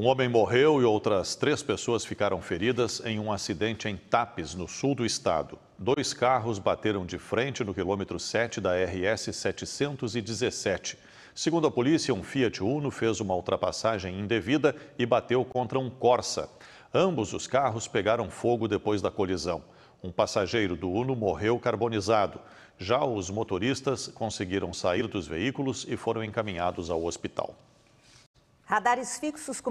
Um homem morreu e outras três pessoas ficaram feridas em um acidente em Tapes, no sul do estado. Dois carros bateram de frente no quilômetro 7 da RS 717. Segundo a polícia, um Fiat Uno fez uma ultrapassagem indevida e bateu contra um Corsa. Ambos os carros pegaram fogo depois da colisão. Um passageiro do Uno morreu carbonizado. Já os motoristas conseguiram sair dos veículos e foram encaminhados ao hospital. Radares fixos